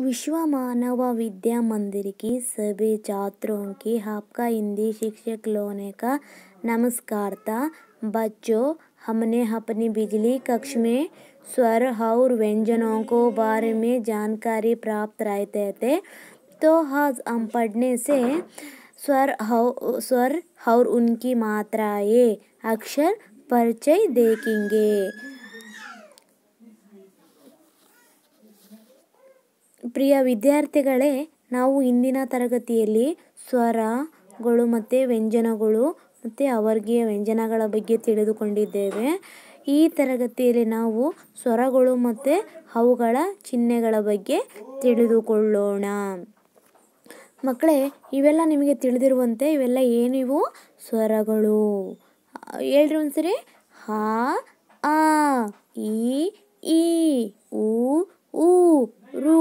विश्व मानव विद्या मंदिर की सभी छात्रों की आपका हिंदी शिक्षक लोने का नमस्कार था बच्चों हमने अपनी बिजली कक्ष में स्वर और व्यंजनों को बारे में जानकारी प्राप्त रहते थे तो आज हम पढ़ने से स्वर और स्वर और उनकी मात्राएं अक्षर परिचय देखेंगे ಪ್ರಿಯ ವಿದ್ಯಾರ್ಥಿಗಳೇ ನಾವು ಇಂದಿನ ತರಗತಿಯಲ್ಲಿ ಸ್ವರಗಳು ಮತ್ತು ವ್ಯಂಜನಗಳು ಮತ್ತು ಅವರ್ಗೀಯ ವ್ಯಂಜನಗಳ ಬಗ್ಗೆ ತಿಳಿದುಕೊಂಡಿದ್ದೇವೆ ಈ ತರಗತಿಯಲ್ಲಿ ನಾವು ಸ್ವರಗಳು ಮತ್ತು ಅವುಗಳ ಚಿಹ್ನೆಗಳ ಬಗ್ಗೆ ತಿಳಿದುಕೊಳ್ಳೋಣ ಮಕ್ಕಳೇ ಇವೆಲ್ಲ ನಿಮಗೆ ತಿಳಿದಿರುವಂತೆ ಇವೆಲ್ಲ ಏನಿವು ಸ್ವರಗಳು ಹೇಳ್ರಿ ಒಂದ್ಸರಿ ಹ ಆ ಇ ಈ ಉ ರು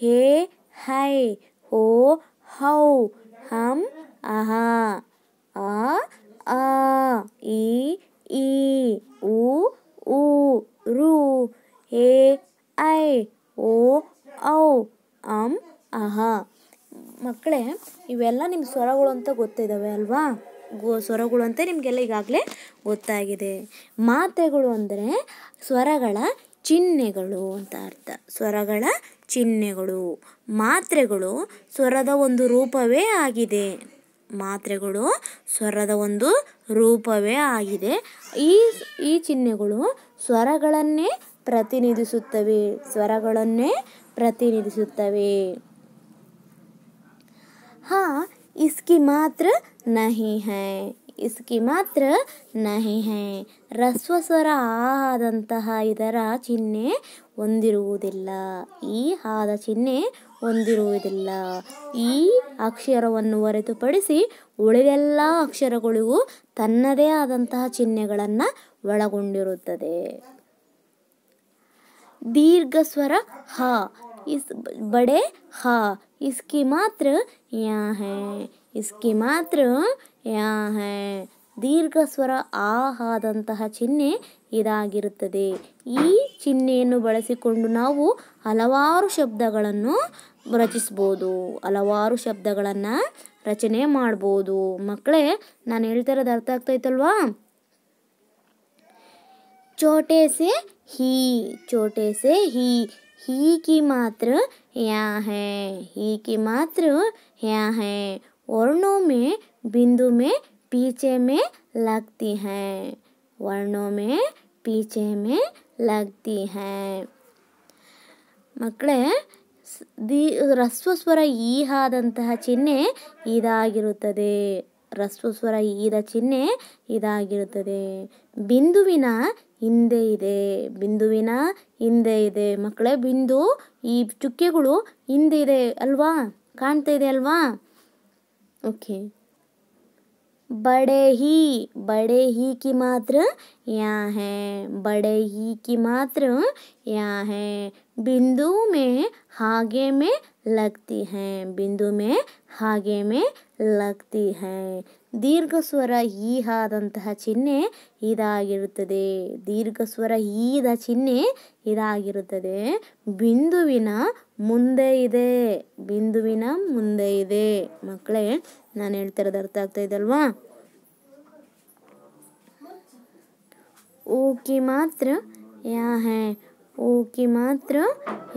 ಹೇ ಹೈ ಹೋ ಹೌ ಹಂ ಅಹ ಅ ಆ ಇ ಈ ಉ ಉ ರು ಹೇ ಐ ಓ ಔ ಅಂ ಅಹ ಮಕ್ಕಳೇ ಇವೆಲ್ಲ ನಿಮ್ಮ ಸ್ವರಗಳು ಅಂತ ಗೊತ್ತಿದ್ದಾವೆ ಅಲ್ವಾ ಗೋ ಸ್ವರಗಳು ಅಂತ ನಿಮಗೆಲ್ಲ ಈಗಾಗಲೇ ಗೊತ್ತಾಗಿದೆ ಮಾತೆಗಳು ಅಂದರೆ ಸ್ವರಗಳ ಚಿಹ್ನೆಗಳು ಅಂತ ಅರ್ಥ ಸ್ವರಗಳ ಚಿಹ್ನೆಗಳು ಮಾತ್ರೆಗಳು ಸ್ವರದ ಒಂದು ರೂಪವೇ ಆಗಿದೆ ಮಾತ್ರೆಗಳು ಸ್ವರದ ಒಂದು ರೂಪವೇ ಆಗಿದೆ ಈ ಈ ಚಿಹ್ನೆಗಳು ಸ್ವರಗಳನ್ನೇ ಪ್ರತಿನಿಧಿಸುತ್ತವೆ ಸ್ವರಗಳನ್ನೇ ಪ್ರತಿನಿಧಿಸುತ್ತವೆ ಹಾ ಇಸ್ಕಿ ಮಾತ್ರ ನಹಿ ಹೈ ಇಸ್ಕಿ ಮಾತ್ರ ನಹಿ ಹೇ ರಸ್ವ ಸ್ವರ ಆದಂತಹ ಇದರ ಚಿಹ್ನೆ ಹೊಂದಿರುವುದಿಲ್ಲ ಈ ಆದ ಚಿಹ್ನೆ ಹೊಂದಿರುವುದಿಲ್ಲ ಈ ಅಕ್ಷರವನ್ನು ಹೊರತುಪಡಿಸಿ ಉಳಿದೆಲ್ಲ ಅಕ್ಷರಗಳಿಗೂ ತನ್ನದೇ ಆದಂತಹ ಚಿಹ್ನೆಗಳನ್ನು ಒಳಗೊಂಡಿರುತ್ತದೆ ದೀರ್ಘ ಸ್ವರ ಹ ಇಸ್ ಬಡೆ ಹ ಇಸ್ಕಿ ಮಾತ್ರ ಯಾ ಹೇ ಇಸ್ಕಿ ಮಾತ್ರ ದೀರ್ಘ ಸ್ವರ ಆಹಾದಂತಹ ಚಿಹ್ನೆ ಇದಾಗಿರುತ್ತದೆ ಈ ಚಿಹ್ನೆಯನ್ನು ಬಳಸಿಕೊಂಡು ನಾವು ಹಲವಾರು ಶಬ್ದಗಳನ್ನು ರಚಿಸ್ಬೋದು ಹಲವಾರು ಶಬ್ದಗಳನ್ನು ರಚನೆ ಮಾಡ್ಬೋದು ಮಕ್ಕಳೇ ನಾನು ಹೇಳ್ತಿರೋದು ಅರ್ಥ ಆಗ್ತೈತಲ್ವಾ ಚೋಟೆ ಸೆ ಹೀ ಚೋಟೆ ಸೆ ಹೀ ही ಮಾತ್ರ ಯಾ ಹೇ ಹೀಗೆ ಮಾತ್ರ ಯಾ ಹೇ वर्णों में बिंदु में पीछे में लगती हैं ವರ್ಣೋ ಮೇ ಪೀಚೆ ಮೇ ಲಗ್ತಿ ಹೇ ಮಕ್ಕಳೇ ದಿ ಸ್ವರ ಈ ಆದಂತಹ ಚಿಹ್ನೆ ಇದಾಗಿರುತ್ತದೆ ಸ್ವರ ಈದ ಚಿಹ್ನೆ ಇದಾಗಿರುತ್ತದೆ ಬಿಂದುವಿನ ಹಿಂದೆ ಇದೆ ಬಿಂದುವಿನ ಹಿಂದೆ ಇದೆ ಮಕ್ಕಳೇ ಬಿಂದು ಈ ಚುಕ್ಕೆಗಳು ಹಿಂದೆ ಇದೆ ಅಲ್ವಾ ಕಾಣ್ತಾ ಇದೆ ಅಲ್ವಾ ओके बड़े ही बड़े ही की मात्र यहाँ है बड़े ही की मात्र यहाँ है बिंदु में हागे में लगती हैं बिंदु में हागे में लगती हैं ದೀರ್ಘ ಸ್ವರ ಈ ಆದಂತಹ ಚಿಹ್ನೆ ಇದಾಗಿರುತ್ತದೆ ದೀರ್ಘ ಸ್ವರ ಈದ ಚಿಹ್ನೆ ಇದಾಗಿರುತ್ತದೆ ಬಿಂದುವಿನ ಮುಂದೆ ಇದೆ ಬಿಂದುವಿನ ಮುಂದೆ ಇದೆ ಮಕ್ಕಳೇ ನಾನು ಹೇಳ್ತಿರೋದು ಅರ್ಥ ಆಗ್ತಾ ಇದಲ್ವಾ ಓಕೆ ಮಾತ್ರ ಯಾ ಹೇ ಓಕೆ ಮಾತ್ರ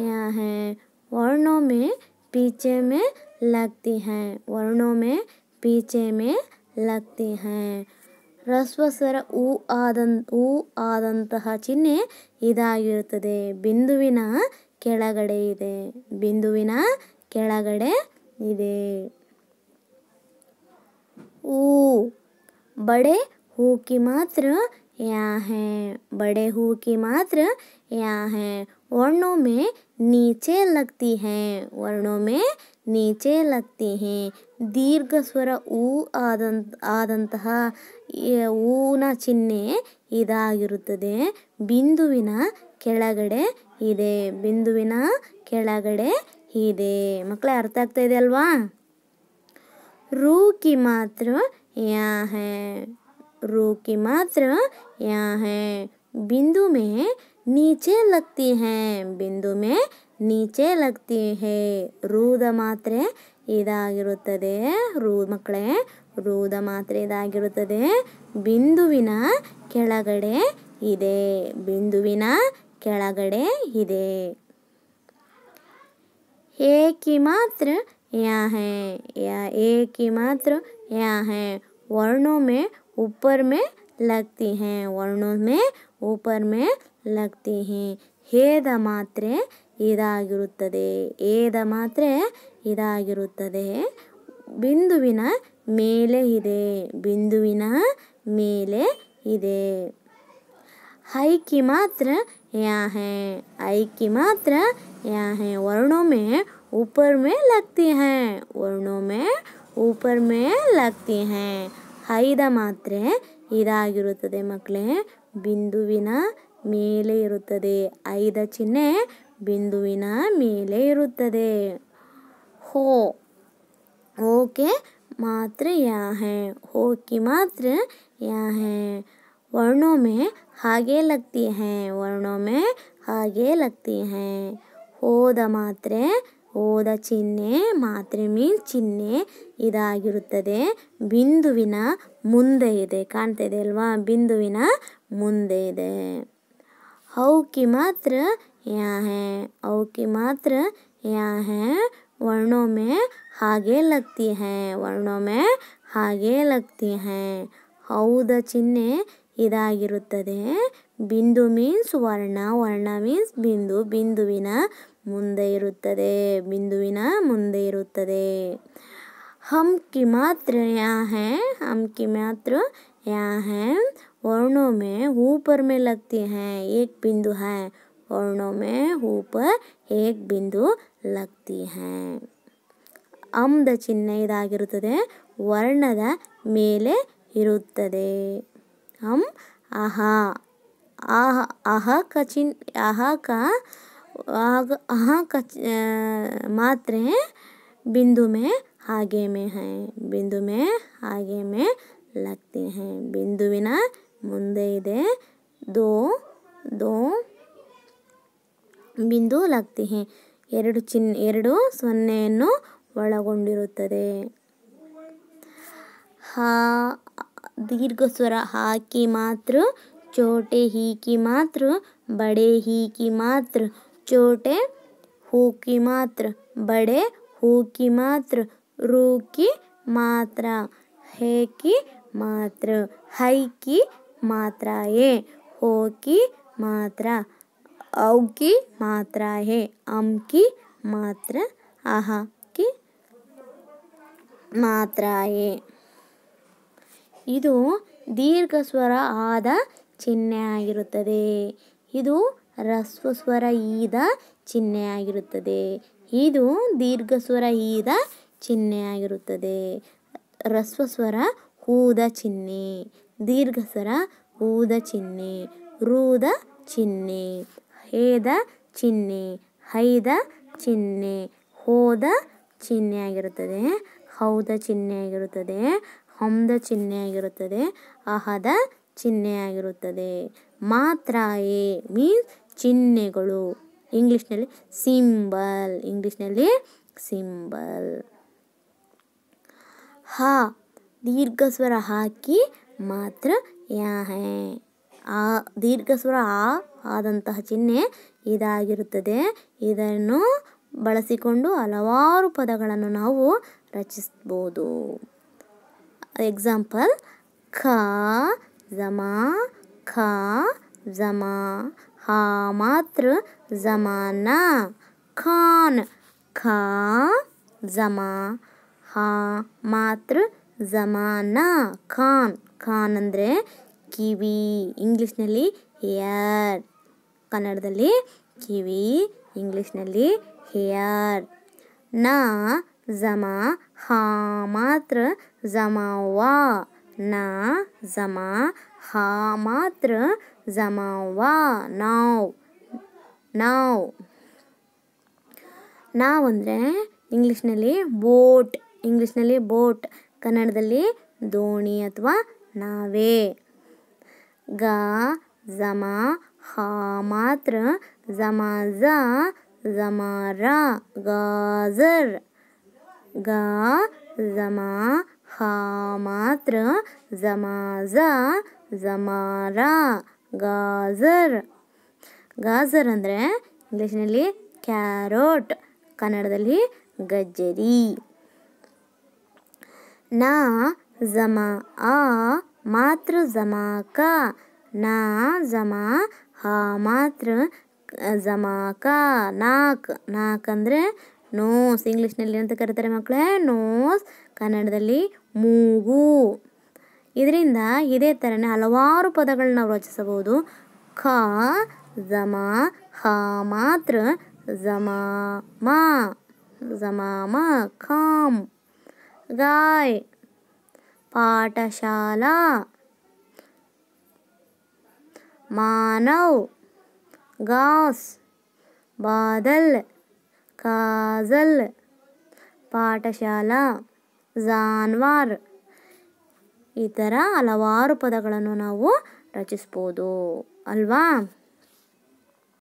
ಯಾ ಹೇ यहाँ ಪೀಚೆ ಮೇ ಲಗ್ತಿ ಹೇ में ಪೀಚೆ ಮೇ लगते ಹೇ ಹ್ರಸ್ವ ಸ್ವರ ಊ ಆದಂ ಊ ಆದಂತಹ ಚಿಹ್ನೆ ಇದಾಗಿರುತ್ತದೆ ಬಿಂದುವಿನ ಕೆಳಗಡೆ ಇದೆ ಬಿಂದುವಿನ ಕೆಳಗಡೆ ಇದೆ ಊ ಬಡೆ ಹೂಕಿ ಮಾತ್ರ ಯಾ ಹೇ ಬಡೆ ಹೂಕಿ ಮಾತ್ರ ಯಾ ಹೇ वर्णों में नीचे लगती हैं वर्णों में नीचे लगती हैं दीर्घ ಸ್ವರ ಊ ಆದಂತ ಆದಂತಹ ಊನ ಚಿಹ್ನೆ ಇದಾಗಿರುತ್ತದೆ ಬಿಂದುವಿನ ಕೆಳಗಡೆ ಇದೆ ಬಿಂದುವಿನ ಕೆಳಗಡೆ ಇದೆ ಮಕ್ಕಳೇ ಅರ್ಥ ಆಗ್ತಾ ಇದೆ ಅಲ್ವಾ ರೂ ಕಿ ಮಾತ್ರ ಯಾ ಹೇ ರೂ ಕಿ ಮಾತ್ರ ಯಾ ಹೇ ಬಿಂದು ಮೇ नीचे लगती हैं बिंदु में नीचे लगती है ರೂದ ಮಾತ್ರೆ ಇದಾಗಿರುತ್ತದೆ ರೂ ಮಕ್ಕಳೇ ರೂದ ಮಾತ್ರೆ ಇದಾಗಿರುತ್ತದೆ ಬಿಂದುವಿನ ಕೆಳಗಡೆ ಇದೆ ಬಿಂದುವಿನ ಕೆಳಗಡೆ ಇದೆ ಏಕಿ ಮಾತ್ರ ಯಾ ಹೇ ಯಾ ಏಕಿ ಮಾತ್ರ ಯಾ ಹೇ ವರ್ಣों में ऊपर में लगती हैं वर्णों में ಊಪರ್ ಮೇ ಲಗ್ತಿ ಹೇ ಹೇದ ಮಾತ್ರೆ ಇದಾಗಿರುತ್ತದೆ ಏದ ಮಾತ್ರೆ ಇದಾಗಿರುತ್ತದೆ ಬಿಂದುವಿನ ಮೇಲೆ ಇದೆ ಬಿಂದುವಿನ ಮೇಲೆ ಇದೆ ಹೈಕಿ ಮಾತ್ರ ಯಾಹೆ ಐಕಿ ಮಾತ್ರ ಯಾಹೆ ಹೇ ವರ್ಣೊಮೆ ಮೇ ಲಗ್ತಿ ಹೇ हैं ವರ್ಣೋ ಮೇ ಲಗ್ತಿ ಹೇ ಹೈದ ಮಾತ್ರೆ ಇದಾಗಿರುತ್ತದೆ ಮಕ್ಕಳೇ ಬಿಂದುವಿನ ಮೇಲೆ ಇರುತ್ತದೆ ಐದ ಚಿಹ್ನೆ ಬಿಂದುವಿನ ಮೇಲೆ ಇರುತ್ತದೆ ಹೋ ಓಕೆ ಮಾತ್ರ ಯಾಹೆ है ಮಾತ್ರ ಯಾಹೆ ವರ್ಣೊಮೆ ಹಾಗೆ ಲಗ್ತಿ ಹೇ ವರ್ಣೊಮೆ ಹಾಗೆ ಲಗ್ತಿ ಹೇ ಹೋದ ಮಾತ್ರೆ ಹೋದ ಚಿಹ್ನೆ ಮಾತ್ರೆ ಮೀನ್ಸ್ ಚಿಹ್ನೆ ಇದಾಗಿರುತ್ತದೆ ಬಿಂದುವಿನ ಮುಂದೆ ಇದೆ ಕಾಣ್ತಾ ಇದೆ ಅಲ್ವಾ ಬಿಂದುವಿನ ಮುಂದಿದೆ अ मात्र या है औ की मात्र या है वर्णों में हागे लगती है वर्णों में ಹಾಗೆ लगती हैं ಹೌದ ಚಿಹ್ನೆ ಇದಾಗಿರುತ್ತದೆ ಬಿಂದು ಮೀನ್ಸ್ ವರ್ಣ ವರ್ಣ ಮೀನ್ಸ್ ಬಿಂದು ಬಿಂದುವಿನ ಮುಂದೆ ಇರುತ್ತದೆ ಬಿಂದುವಿನ ಮುಂದೆ ಇರುತ್ತದೆ हम की मात्र या है हम की मात्र या है वर्णों में ऊपर में लगते हैं एक बिंदु है वर्णों में ऊपर एक बिंदु लगती हैं ಅಮ್ದ ಚಿಹ್ನೆ ಇದಾಗಿರುತ್ತದೆ इतने ಮೇಲೆ ಇರುತ್ತದೆ ಅಂ अह ಆಹ ಅಹಕ का ಅಹಕ बिंदु में आगे में हैं बिंदु में आगे में लगते हैं बिना ಮುಂದೆ ಇದೆ ದೋ ದೋ ಬಿಂದು ಲಗ್ತಿ ಎರಡು ಚಿನ್ ಎರಡು ಸೊನ್ನೆಯನ್ನು ಒಳಗೊಂಡಿರುತ್ತದೆ ಹಾ ದೀರ್ಘ ಸ್ವರ ಹಾಕಿ ಮಾತ್ರ ಚೋಟೆ ಹೀಕಿ ಮಾತ್ರ ಬಡೆ ಹೀಕಿ ಮಾತ್ರ ಚೋಟೆ ಹೂಕಿ ಮಾತ್ರ ಬಡೆ ಹೂಕಿ ಮಾತ್ರ ರೂಕಿ ಮಾತ್ರ ಹೇಕಿ ಮಾತ್ರ ಹೈಕಿ ಮಾತ್ರ ಹೇ ಹೋಕಿ ಮಾತ್ರ ಔಕಿ ಮಾತ್ರ ಹೇ ಅಮ್ಕಿ ಮಾತ್ರ ಅಹಕಿ ಮಾತ್ರ ಹೇ ಇದು ದೀರ್ಘ ಸ್ವರ ಆದ ಚಿಹ್ನೆ ಆಗಿರುತ್ತದೆ ಇದು ರಸ್ವ ಸ್ವರ ಈದ ಚಿಹ್ನೆ ಆಗಿರುತ್ತದೆ ಇದು ದೀರ್ಘ ಸ್ವರ ಈದ ಚಿಹ್ನೆ ಆಗಿರುತ್ತದೆ ರಸ್ವ ಸ್ವರ ಹೂದ ಚಿಹ್ನೆ ದೀರ್ಘಸ್ವರ ಊದ ಚಿಹ್ನೆ ರೂದ ಚಿಹ್ನೆ ಹೇದ ಚಿಹ್ನೆ ಹೈದ ಚಿಹ್ನೆ ಹೋದ ಚಿಹ್ನೆ ಆಗಿರುತ್ತದೆ ಹೌದ ಚಿಹ್ನೆ ಆಗಿರುತ್ತದೆ ಹಮ್ದ ಚಿಹ್ನೆ ಆಗಿರುತ್ತದೆ ಅಹದ ಚಿಹ್ನೆ ಆಗಿರುತ್ತದೆ ಮಾತ್ರ ಎ ಮೀನ್ಸ್ ಚಿಹ್ನೆಗಳು ಇಂಗ್ಲೀಷ್ನಲ್ಲಿ ಸಿಂಬಲ್ ಇಂಗ್ಲೀಷ್ನಲ್ಲಿ ಸಿಂಬಲ್ ಹ ದೀರ್ಘಸ್ವರ ಹಾಕಿ ಮಾತ್ರ ಯಾಹೇ ಆ ದೀರ್ಘ ಸ್ವರ ಆ ಆದಂತಹ ಚಿಹ್ನೆ ಇದಾಗಿರುತ್ತದೆ ಇದನ್ನು ಬಳಸಿಕೊಂಡು ಹಲವಾರು ಪದಗಳನ್ನು ನಾವು ರಚಿಸ್ಬೋದು ಎಕ್ಸಾಂಪಲ್ ಖ ಜಮ ಖ ಜಮ ಹಾ ಮಾತ್ರ ಜಮಾನ ಖಾನ್ ಖ ಝಮ ಹಾ ಮಾತ್ರ ಜಮಾನ ಖಾನ್ ಖಾನ್ ಅಂದರೆ ಕಿವಿ ಇಂಗ್ಲೀಷ್ನಲ್ಲಿ ಹೇಯರ್ ಕನ್ನಡದಲ್ಲಿ ಕಿವಿ ಇಂಗ್ಲೀಷ್ನಲ್ಲಿ ಹೇಯರ್ ನಾ ಜಮಾ ಹಾ ಮಾತ್ರ ಜಮಾವಾ ನಾ ಜಮಾ ಹಾ ಮಾತ್ರ ಜಮಾವಾ ನಾವು ನಾವ್ ನಾವ್ ಅಂದರೆ ಇಂಗ್ಲೀಷ್ನಲ್ಲಿ ಬೋಟ್ ಇಂಗ್ಲೀಷ್ನಲ್ಲಿ ಬೋಟ್ ಕನ್ನಡದಲ್ಲಿ ದೋಣಿ ಅಥವಾ ನಾವೇ ಗ ಜಮಾ ಮಾತ್ರ ಜಮಾಜ ಝಮಾರ ಗಾಜರ್ ಗ ಜಮಾ ಝಮ ಝ ಝಮರ ಗಾಜರ್ ಗಾಜರ್ ಅಂದರೆ ಇಂಗ್ಲೀಷ್ನಲ್ಲಿ ಕ್ಯಾರೋಟ್ ಕನ್ನಡದಲ್ಲಿ ಗಜ್ಜರಿ ನಾ ಜಮ ಆ ಮಾತ್ರ ಜಮಾ ಕ ನಾ ಜಮಾ ಹ ಮಾತ್ರ ನಾಕ್ ನಾಕ್ ಅಂದರೆ ನೋಸ್ ಇಂಗ್ಲೀಷ್ನಲ್ಲಿ ಏನಂತ ಕರೀತಾರೆ ಮಕ್ಕಳೇ ನೋಸ್ ಕನ್ನಡದಲ್ಲಿ ಮೂಗು ಇದರಿಂದ ಇದೇ ಥರನೇ ಹಲವಾರು ಪದಗಳನ್ನ ನಾವು ರಚಿಸಬಹುದು ಖ ಜಮ ಹ ಮಾತ್ರ ಮ ಮ ಖಾಮ್ ಗಾಯ್ ಪಾಠಶಾಲಾ ಮಾನವ್ ಗಾಸ್ ಬಾದಲ್ ಕಾಜಲ್ ಪಾಠಶಾಲ ಜಾನ್ವಾರ್ ಈ ಥರ ಹಲವಾರು ಪದಗಳನ್ನು ನಾವು ರಚಿಸ್ಬೋದು ಅಲ್ವಾ